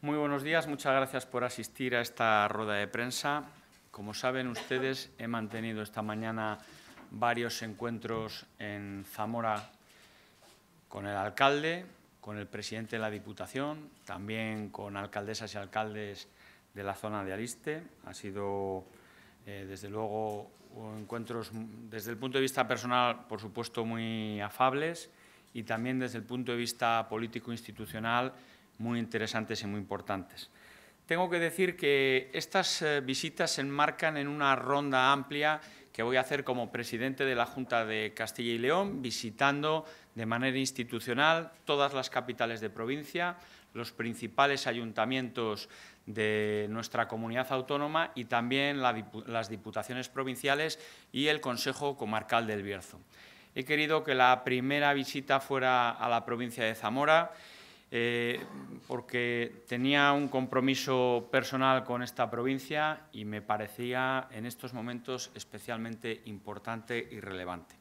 Muy buenos días, muchas gracias por asistir a esta rueda de prensa. Como saben ustedes, he mantenido esta mañana varios encuentros en Zamora con el alcalde, con el presidente de la Diputación, también con alcaldesas y alcaldes de la zona de Aliste. Ha sido, eh, desde luego, encuentros desde el punto de vista personal, por supuesto, muy afables y también desde el punto de vista político-institucional, muy interesantes y muy importantes. Tengo que decir que estas eh, visitas se enmarcan en una ronda amplia que voy a hacer como presidente de la Junta de Castilla y León, visitando de manera institucional todas las capitales de provincia, los principales ayuntamientos de nuestra comunidad autónoma y también las diputaciones provinciales y el Consejo Comarcal del Bierzo. He querido que la primera visita fuera a la provincia de Zamora, eh, porque tenía un compromiso personal con esta provincia y me parecía en estos momentos especialmente importante y relevante.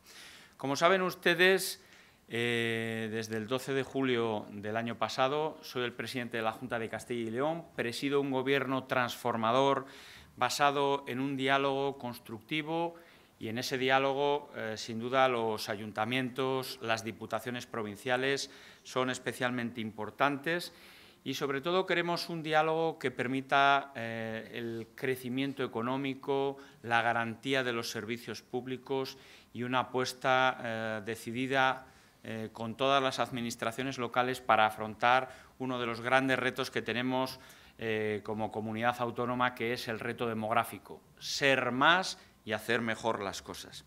Como saben ustedes, eh, desde el 12 de julio del año pasado soy el presidente de la Junta de Castilla y León, presido un gobierno transformador basado en un diálogo constructivo y en ese diálogo, eh, sin duda, los ayuntamientos, las diputaciones provinciales son especialmente importantes y, sobre todo, queremos un diálogo que permita eh, el crecimiento económico, la garantía de los servicios públicos y una apuesta eh, decidida con todas las administraciones locales para afrontar uno de los grandes retos que tenemos como comunidad autónoma, que es el reto demográfico. Ser más y hacer mejor las cosas.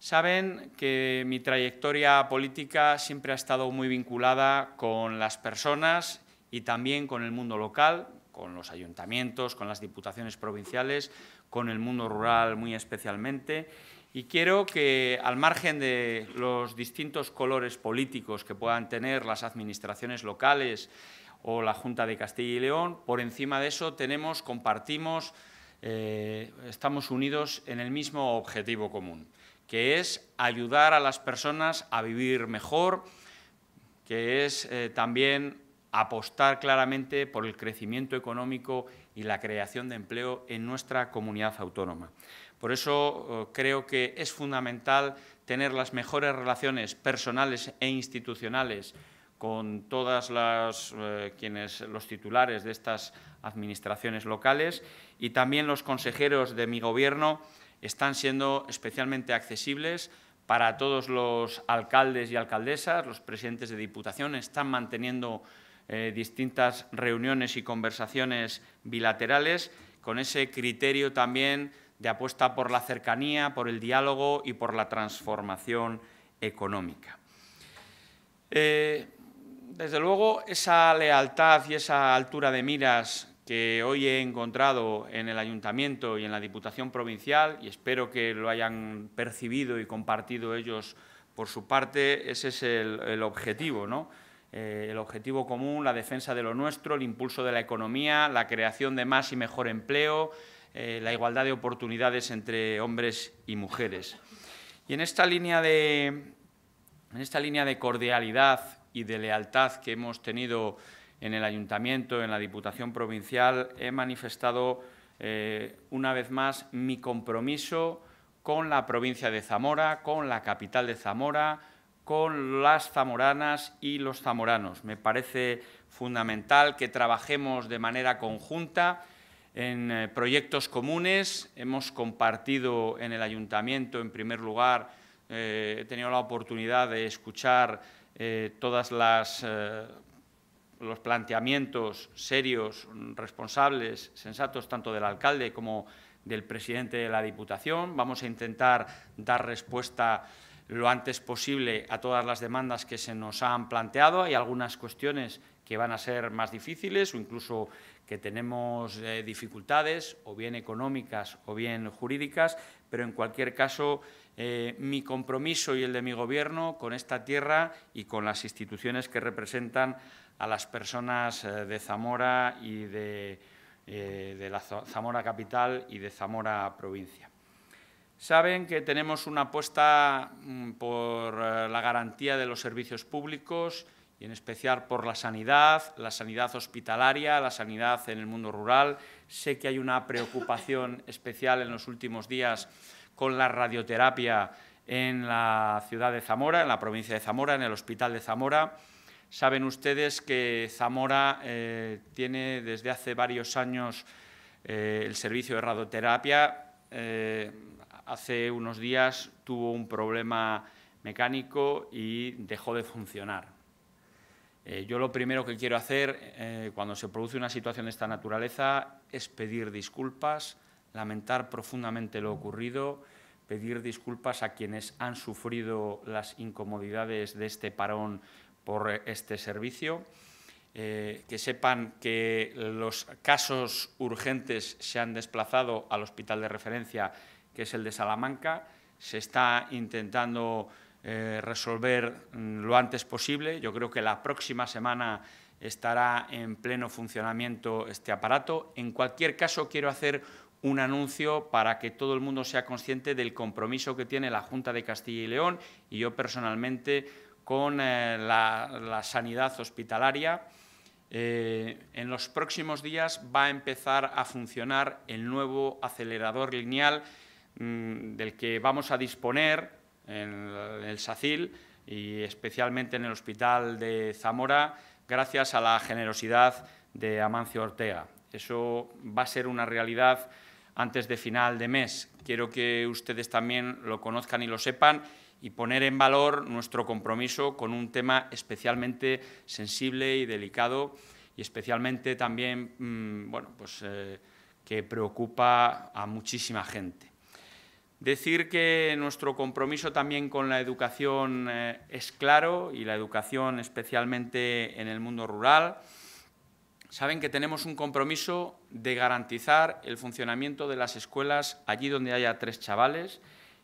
Saben que mi trayectoria política siempre ha estado muy vinculada con las personas y también con el mundo local, con los ayuntamientos, con las diputaciones provinciales, con el mundo rural muy especialmente. Y quiero que, al margen de los distintos colores políticos que puedan tener las administraciones locales o la Junta de Castilla y León, por encima de eso tenemos, compartimos eh, estamos unidos en el mismo objetivo común, que es ayudar a las personas a vivir mejor, que es eh, también apostar claramente por el crecimiento económico y la creación de empleo en nuestra comunidad autónoma. Por eso eh, creo que es fundamental tener las mejores relaciones personales e institucionales con todas las eh, quienes los titulares de estas administraciones locales y también los consejeros de mi gobierno están siendo especialmente accesibles para todos los alcaldes y alcaldesas, los presidentes de diputaciones están manteniendo eh, distintas reuniones y conversaciones bilaterales con ese criterio también de apuesta por la cercanía, por el diálogo y por la transformación económica. Eh, desde luego, esa lealtad y esa altura de miras que hoy he encontrado en el Ayuntamiento y en la Diputación Provincial, y espero que lo hayan percibido y compartido ellos por su parte, ese es el, objetivo, ¿no? Eh, el objetivo común, la defensa de lo nuestro, el impulso de la economía, la creación de más y mejor empleo, eh, la igualdad de oportunidades entre hombres y mujeres. Y en esta línea de, en esta línea de cordialidad y de lealtad que hemos tenido en el Ayuntamiento, en la Diputación Provincial, he manifestado eh, una vez más mi compromiso con la provincia de Zamora, con la capital de Zamora, con las zamoranas y los zamoranos. Me parece fundamental que trabajemos de manera conjunta en eh, proyectos comunes. Hemos compartido en el Ayuntamiento, en primer lugar, eh, he tenido la oportunidad de escuchar eh, todas las eh, los planteamientos serios, responsables, sensatos, tanto del alcalde como del presidente de la Diputación. Vamos a intentar dar respuesta lo antes posible a todas las demandas que se nos han planteado. Hay algunas cuestiones que van a ser más difíciles o incluso que tenemos eh, dificultades, o bien económicas o bien jurídicas, pero en cualquier caso eh, mi compromiso y el de mi Gobierno con esta tierra y con las instituciones que representan a las personas eh, de Zamora y de, la Zamora capital y de Zamora provincia. Saben que tenemos una apuesta mm, por la garantía de los servicios públicos, y en especial por la sanidad, la sanidad hospitalaria, la sanidad en el mundo rural. Sé que hay una preocupación especial en los últimos días con la radioterapia en la ciudad de Zamora, en la provincia de Zamora, en el hospital de Zamora. Saben ustedes que Zamora eh, tiene desde hace varios años eh, el servicio de radioterapia. Eh, hace unos días tuvo un problema mecánico y dejó de funcionar. Eh, yo lo primero que quiero hacer eh, cuando se produce una situación de esta naturaleza es pedir disculpas, lamentar profundamente lo ocurrido, pedir disculpas a quienes han sufrido las incomodidades de este parón por eh, este servicio. que sepan que los casos urgentes se han desplazado al hospital de referencia, que es el de Salamanca. Se está intentando eh, resolver mm, lo antes posible. Yo creo que la próxima semana estará en pleno funcionamiento este aparato. En cualquier caso, quiero hacer un anuncio para que todo el mundo sea consciente del compromiso que tiene la Junta de Castilla y León y yo personalmente con eh, la, sanidad hospitalaria. Eh, en los próximos días va a empezar a funcionar el nuevo acelerador lineal mm, del que vamos a disponer en el SACIL y especialmente en el Hospital de Zamora, gracias a la generosidad de Amancio Ortega. Eso va a ser una realidad antes de final de mes. Quiero que ustedes también lo conozcan y lo sepan y poner en valor nuestro compromiso con un tema especialmente sensible y delicado y especialmente también mm, bueno, pues, eh, que preocupa a muchísima gente. Decir que nuestro compromiso también con la educación eh, es claro y la educación especialmente en el mundo rural. Saben que tenemos un compromiso de garantizar el funcionamiento de las escuelas allí donde haya tres chavales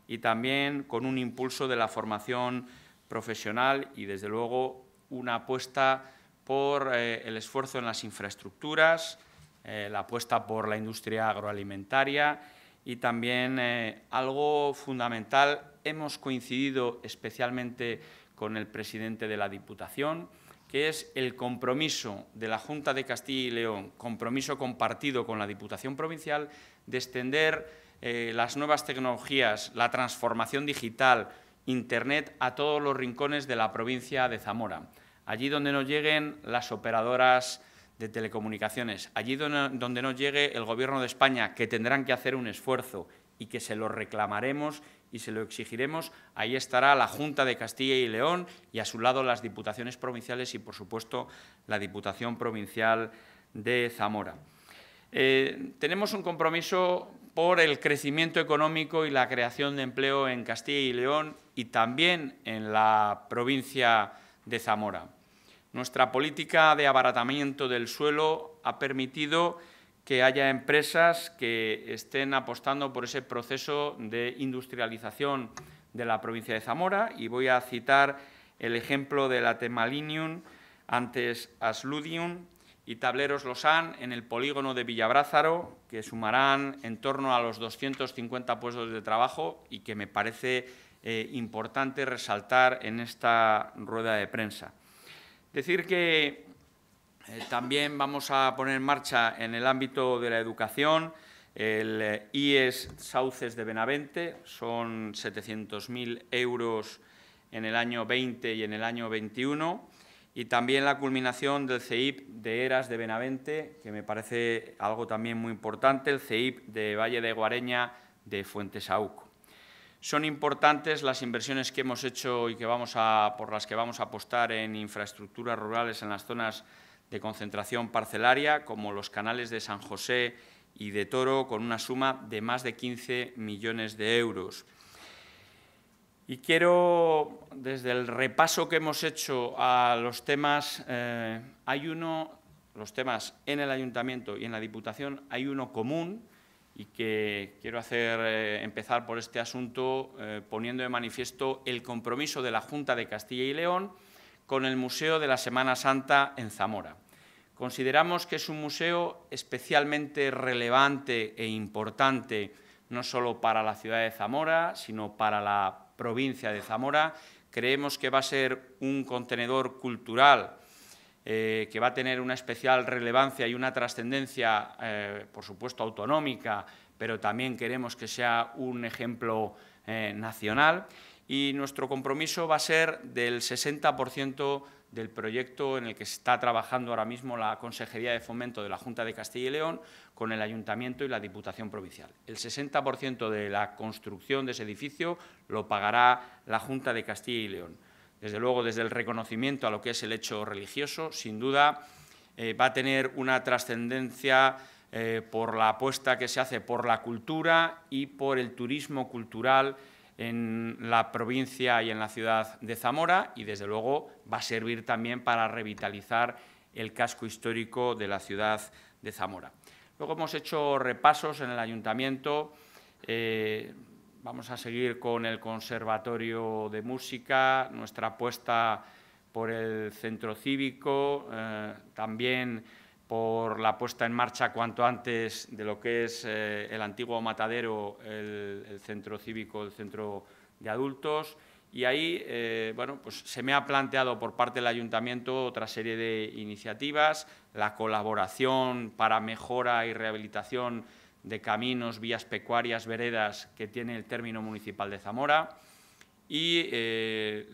y también con un impulso de la formación profesional y, desde luego, una apuesta por eh, el esfuerzo en las infraestructuras, eh, la apuesta por la industria agroalimentaria y también eh, algo fundamental, hemos coincidido especialmente con el presidente de la Diputación, que es el compromiso de la Junta de Castilla y León, compromiso compartido con la Diputación Provincial, de extender eh, las nuevas tecnologías, la transformación digital, Internet a todos los rincones de la provincia de Zamora, allí donde nos lleguen las operadoras de telecomunicaciones. Allí donde, no llegue el Gobierno de España, que tendrán que hacer un esfuerzo y que se lo reclamaremos y se lo exigiremos, ahí estará la Junta de Castilla y León y a su lado las diputaciones provinciales y, por supuesto, la Diputación Provincial de Zamora. Eh, tenemos un compromiso por el crecimiento económico y la creación de empleo en Castilla y León y también en la provincia de Zamora. Nuestra política de abaratamiento del suelo ha permitido que haya empresas que estén apostando por ese proceso de industrialización de la provincia de Zamora y voy a citar el ejemplo de la Temalinium, antes Asludium y Tableros Losán en el polígono de Villabrázaro, que sumarán en torno a los 250 puestos de trabajo y que me parece eh, importante resaltar en esta rueda de prensa. Decir que eh, también vamos a poner en marcha en el ámbito de la educación el eh, IES Sauces de Benavente, son 700.000 euros en el año 20 y en el año 21, y también la culminación del CEIP de Eras de Benavente, que me parece algo también muy importante, el CEIP de Valle de Guareña de Fuentesauco. Son importantes las inversiones que hemos hecho y que vamos a, por las que vamos a apostar en infraestructuras rurales en las zonas de concentración parcelaria, como los canales de San José y de Toro, con una suma de más de 15 millones de euros. Y quiero, desde el repaso que hemos hecho a los temas, eh, hay uno, los temas en el Ayuntamiento y en la Diputación, hay uno común, y que quiero hacer eh, empezar por este asunto eh, poniendo de manifiesto el compromiso de la Junta de Castilla y León con el Museo de la Semana Santa en Zamora. Consideramos que es un museo especialmente relevante e importante no solo para la ciudad de Zamora, sino para la provincia de Zamora. Creemos que va a ser un contenedor cultural eh, que va a tener una especial relevancia y una trascendencia, eh, por supuesto, autonómica, pero también queremos que sea un ejemplo eh, nacional. Y nuestro compromiso va a ser del 60% del proyecto en el que está trabajando ahora mismo la Consejería de Fomento de la Junta de Castilla y León con el Ayuntamiento y la Diputación Provincial. El 60% de la construcción de ese edificio lo pagará la Junta de Castilla y León desde luego desde el reconocimiento a lo que es el hecho religioso, sin duda eh, va a tener una trascendencia eh, por la apuesta que se hace por la cultura y por el turismo cultural en la provincia y en la ciudad de Zamora y desde luego va a servir también para revitalizar el casco histórico de la ciudad de Zamora. Luego hemos hecho repasos en el ayuntamiento. Eh, Vamos a seguir con el Conservatorio de Música, nuestra apuesta por el Centro Cívico, eh, también por la puesta en marcha cuanto antes de lo que es eh, el antiguo matadero, el, Centro Cívico, el Centro de Adultos. Y ahí, eh, bueno, pues se me ha planteado por parte del ayuntamiento otra serie de iniciativas, la colaboración para mejora y rehabilitación de caminos, vías pecuarias, veredas que tiene el término municipal de Zamora y eh,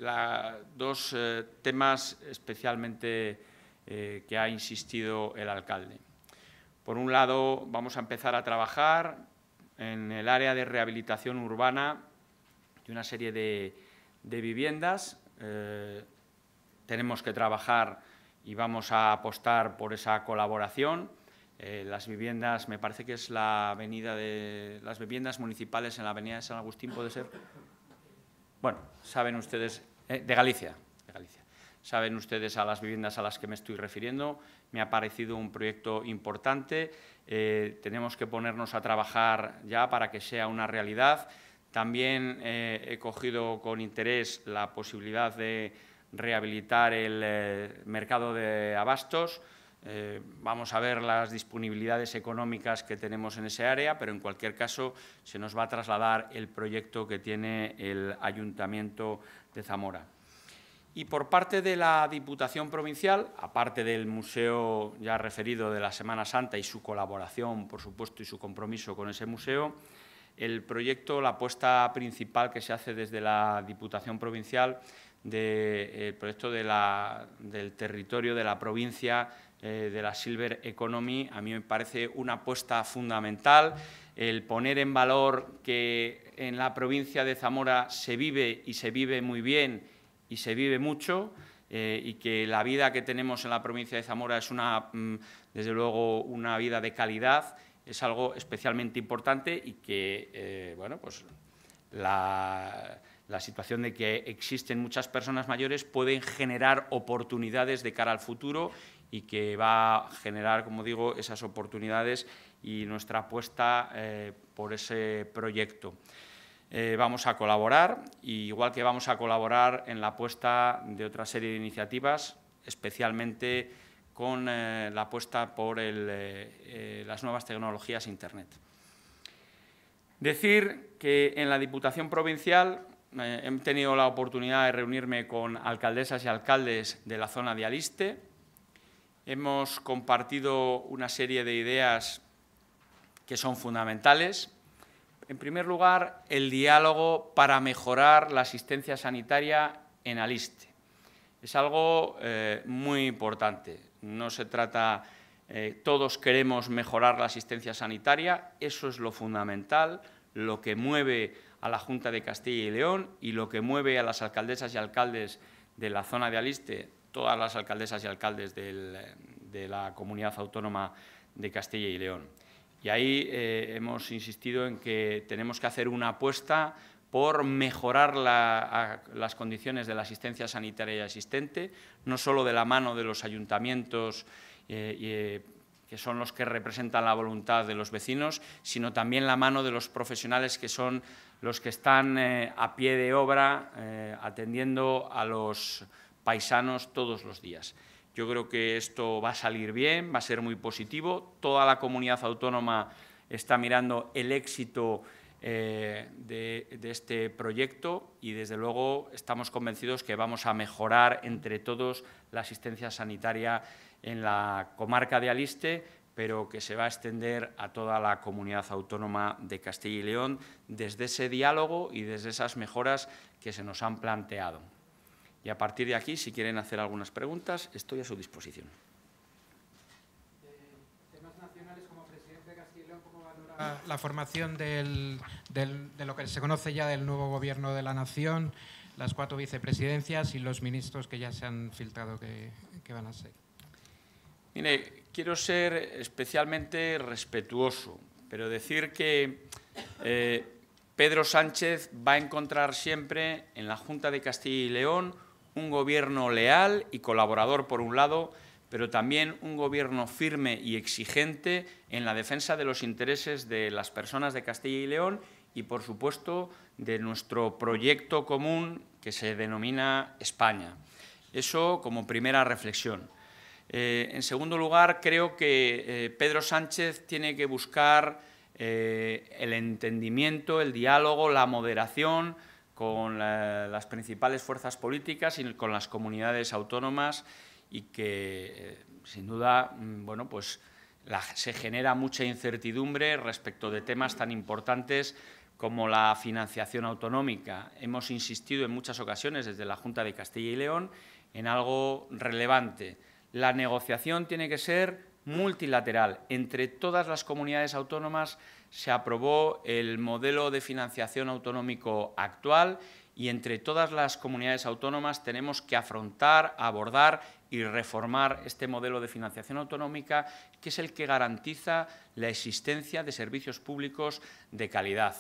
dos eh, temas especialmente eh, que ha insistido el alcalde. Por un lado, vamos a empezar a trabajar en el área de rehabilitación urbana de una serie de viviendas. tenemos que trabajar y vamos a apostar por esa colaboración eh, las viviendas, me parece que es la avenida de las viviendas municipales en la avenida de San Agustín, puede ser. Bueno, saben ustedes, eh, de Galicia, de Galicia. Saben ustedes a las viviendas a las que me estoy refiriendo. Me ha parecido un proyecto importante. Eh, tenemos que ponernos a trabajar ya para que sea una realidad. También he cogido con interés la posibilidad de rehabilitar el mercado de abastos. Eh, vamos a ver las disponibilidades económicas que tenemos en ese área, pero en cualquier caso se nos va a trasladar el proyecto que tiene el Ayuntamiento de Zamora. Y por parte de la Diputación Provincial, aparte del museo ya referido de la Semana Santa y su colaboración, por supuesto, y su compromiso con ese museo, el proyecto, la apuesta principal que se hace desde la Diputación Provincial del eh, proyecto del territorio de la provincia eh, de la Silver Economy, a mí me parece una apuesta fundamental. El poner en valor que en la provincia de Zamora se vive y se vive muy bien y se vive mucho. Eh, y que la vida que tenemos en la provincia de Zamora es una, mm, desde luego, una vida de calidad, es algo especialmente importante y que, eh, bueno, pues la, la, situación de que existen muchas personas mayores pueden generar oportunidades de cara al futuro y que va a generar, como digo, esas oportunidades y nuestra apuesta eh, por ese proyecto. Eh, vamos a colaborar, igual que vamos a colaborar en la apuesta de otra serie de iniciativas, especialmente con eh, la apuesta por las nuevas tecnologías Internet. Decir que en la Diputación Provincial he tenido la oportunidad de reunirme con alcaldesas y alcaldes de la zona de Aliste, hemos compartido una serie de ideas que son fundamentales. En primer lugar, el diálogo para mejorar la asistencia sanitaria en Aliste. Es algo eh, muy importante. No se trata, eh, todos queremos mejorar la asistencia sanitaria, eso es lo fundamental, lo que mueve a la Junta de Castilla y León y lo que mueve a las alcaldesas y alcaldes de la zona de Aliste todas las alcaldesas y alcaldes de la comunidad autónoma de Castilla y León. Y ahí eh, hemos insistido en que tenemos que hacer una apuesta por mejorar las condiciones de la asistencia sanitaria existente, no solo de la mano de los ayuntamientos, eh, eh, que son los que representan la voluntad de los vecinos, sino también la mano de los profesionales que son los que están a pie de obra atendiendo a los paisanos todos los días. Yo creo que esto va a salir bien, va a ser muy positivo. Toda la comunidad autónoma está mirando el éxito eh, de, este proyecto y, desde luego, estamos convencidos que vamos a mejorar entre todos la asistencia sanitaria en la comarca de Aliste, pero que se va a extender a toda la comunidad autónoma de Castilla y León desde ese diálogo y desde esas mejoras que se nos han planteado. Y a partir de aquí, si quieren hacer algunas preguntas, estoy a su disposición. la formación del, del, de lo que se conoce ya del nuevo gobierno de la nación, las cuatro vicepresidencias y los ministros que ya se han filtrado que, van a ser. Mire, quiero ser especialmente respetuoso, pero decir que eh, Pedro Sánchez va a encontrar siempre en la Junta de Castilla y León un gobierno leal y colaborador por un lado, pero también un gobierno firme y exigente en la defensa de los intereses de las personas de Castilla y León y, por supuesto, de nuestro proyecto común que se denomina España. Eso como primera reflexión. Eh, en segundo lugar, creo que eh, Pedro Sánchez tiene que buscar eh, el entendimiento, el diálogo, la moderación, con las principales fuerzas políticas y con las comunidades autónomas y que, eh, sin duda, mm, bueno, pues se genera mucha incertidumbre respecto de temas tan importantes como la financiación autonómica. Hemos insistido en muchas ocasiones desde la Junta de Castilla y León en algo relevante. La negociación tiene que ser multilateral entre todas las comunidades autónomas se aprobó el modelo de financiación autonómico actual y entre todas las comunidades autónomas tenemos que afrontar, abordar y reformar este modelo de financiación autonómica que es el que garantiza la existencia de servicios públicos de calidad.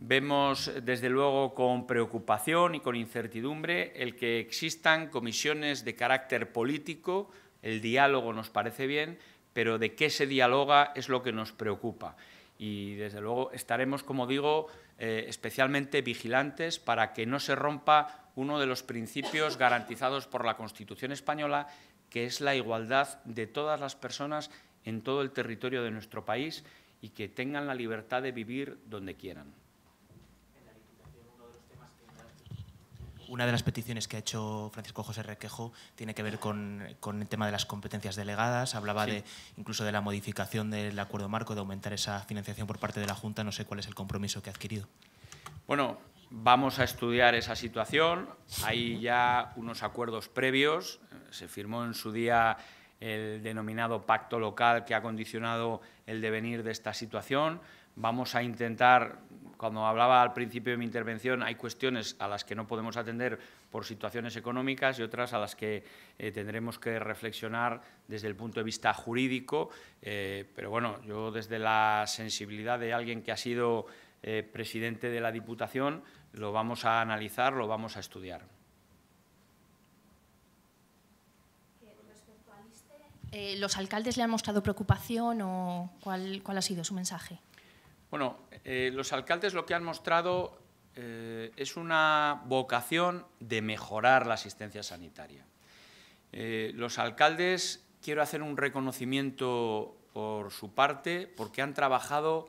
Vemos, desde luego, con preocupación y con incertidumbre el que existan comisiones de carácter político el diálogo nos parece bien, pero de qué se dialoga es lo que nos preocupa. Y desde luego estaremos, como digo, eh, especialmente vigilantes para que no se rompa uno de los principios garantizados por la Constitución española, que es la igualdad de todas las personas en todo el territorio de nuestro país y que tengan la libertad de vivir donde quieran. Una de las peticiones que ha hecho Francisco José Requejo tiene que ver con, el tema de las competencias delegadas. Hablaba de incluso de la modificación del acuerdo marco, de aumentar esa financiación por parte de la Junta. No sé cuál es el compromiso que ha adquirido. Bueno, vamos a estudiar esa situación. Hay ya unos acuerdos previos. Se firmó en su día el denominado pacto local que ha condicionado el devenir de esta situación vamos a intentar, cuando hablaba al principio de mi intervención, hay cuestiones a las que no podemos atender por situaciones económicas y otras a las que eh, tendremos que reflexionar desde el punto de vista jurídico. Eh, pero bueno, yo desde la sensibilidad de alguien que ha sido eh, presidente de la Diputación, lo vamos a analizar, lo vamos a estudiar. ¿Los alcaldes le han mostrado preocupación o cuál, cuál ha sido su mensaje? Bueno, eh, los alcaldes lo que han mostrado eh, es una vocación de mejorar la asistencia sanitaria. Eh, los alcaldes, quiero hacer un reconocimiento por su parte, porque han trabajado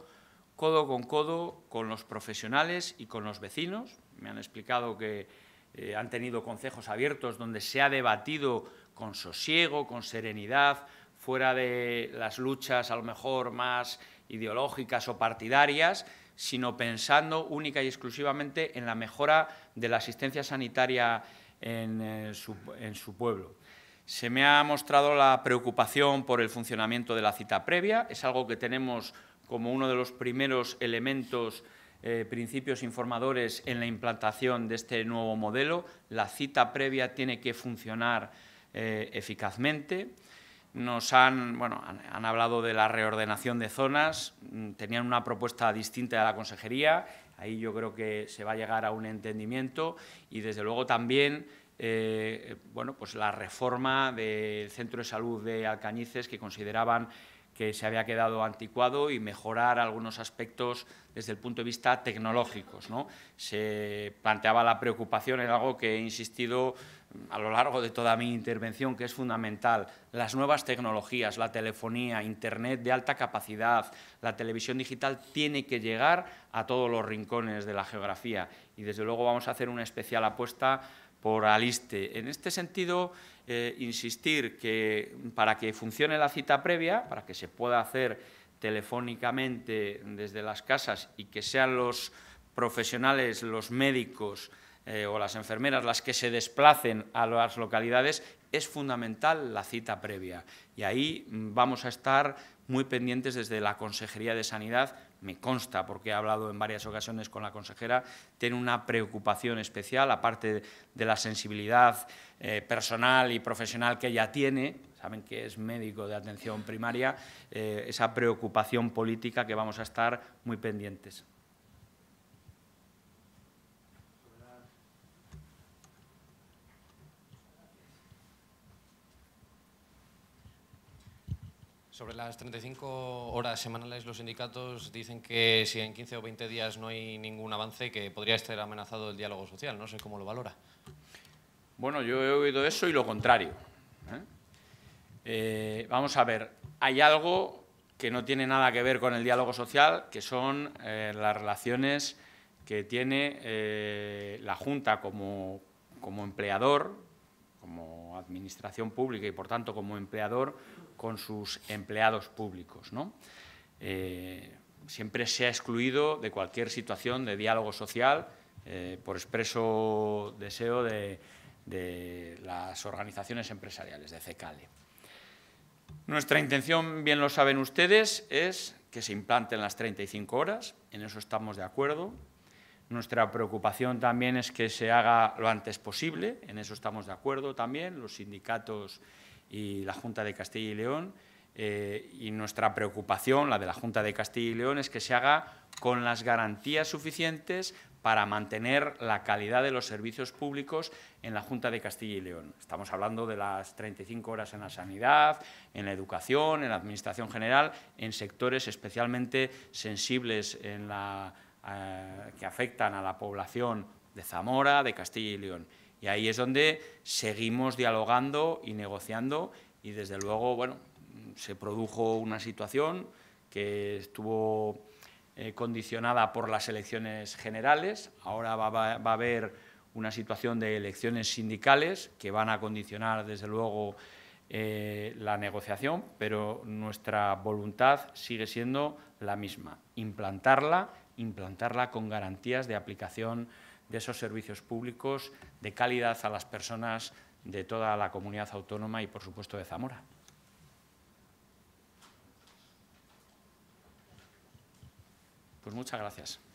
codo con codo con los profesionales y con los vecinos. Me han explicado que han tenido consejos abiertos donde se ha debatido con sosiego, con serenidad, fuera de las luchas a lo mejor más ideológicas o partidarias, sino pensando única y exclusivamente en la mejora de la asistencia sanitaria eh, en, su, pueblo. Se me ha mostrado la preocupación por el funcionamiento de la cita previa, es algo que tenemos como uno de los primeros elementos eh, principios informadores en la implantación de este nuevo modelo. La cita previa tiene que funcionar eh, eficazmente nos han, bueno, han, hablado de la reordenación de zonas, mm, tenían una propuesta distinta de la consejería, ahí yo creo que se va a llegar a un entendimiento y desde luego también eh, bueno, pues la reforma del centro de salud de Alcañices que consideraban que se había quedado anticuado y mejorar algunos aspectos desde el punto de vista tecnológicos. ¿no? Se planteaba la preocupación, es algo que he insistido a lo largo de toda mi intervención, que es fundamental, las nuevas tecnologías, la telefonía, Internet de alta capacidad, la televisión digital, tiene que llegar a todos los rincones de la geografía. Y desde luego vamos a hacer una especial apuesta por Aliste. En este sentido, eh, insistir que para que funcione la cita previa, para que se pueda hacer telefónicamente desde las casas y que sean los profesionales, los médicos, eh, o las enfermeras las que se desplacen a las localidades, es fundamental la cita previa. Y ahí mm, vamos a estar muy pendientes desde la Consejería de Sanidad. Me consta, porque he hablado en varias ocasiones con la consejera, tiene una preocupación especial, aparte de la sensibilidad eh, personal y profesional que ella tiene, saben que es médico de atención primaria, eh, esa preocupación política que vamos a estar muy pendientes. Sobre las 35 horas semanales, los sindicatos dicen que si en 15 o 20 días no hay ningún avance, que podría estar amenazado el diálogo social. No sé cómo lo valora. Bueno, yo he oído eso y lo contrario. ¿eh? Eh, vamos a ver, hay algo que no tiene nada que ver con el diálogo social, que son eh, las relaciones que tiene la Junta como, como empleador, como administración pública y, por tanto, como empleador con sus empleados públicos. Eh, siempre se ha excluido de cualquier situación de diálogo social eh, por expreso deseo de, de, las organizaciones empresariales, de CECALE. Nuestra intención, bien lo saben ustedes, es que se implanten las 35 horas, en eso estamos de acuerdo. Nuestra preocupación también es que se haga lo antes posible, en eso estamos de acuerdo también, los sindicatos y la Junta de Castilla y León. Eh, y nuestra preocupación, la de la Junta de Castilla y León, es que se haga con las garantías suficientes para mantener la calidad de los servicios públicos en la Junta de Castilla y León. Estamos hablando de las 35 horas en la sanidad, en la educación, en la administración general, en sectores especialmente sensibles eh, que afectan a la población de Zamora, de Castilla y León. Y ahí es donde seguimos dialogando y negociando y desde luego, bueno, se produjo una situación que estuvo eh, condicionada por las elecciones generales, ahora va, a haber una situación de elecciones sindicales que van a condicionar desde luego eh, la negociación, pero nuestra voluntad sigue siendo la misma, implantarla, implantarla con garantías de aplicación de esos servicios públicos de calidad a las personas de toda la comunidad autónoma y, por supuesto, de Zamora. Pues muchas gracias.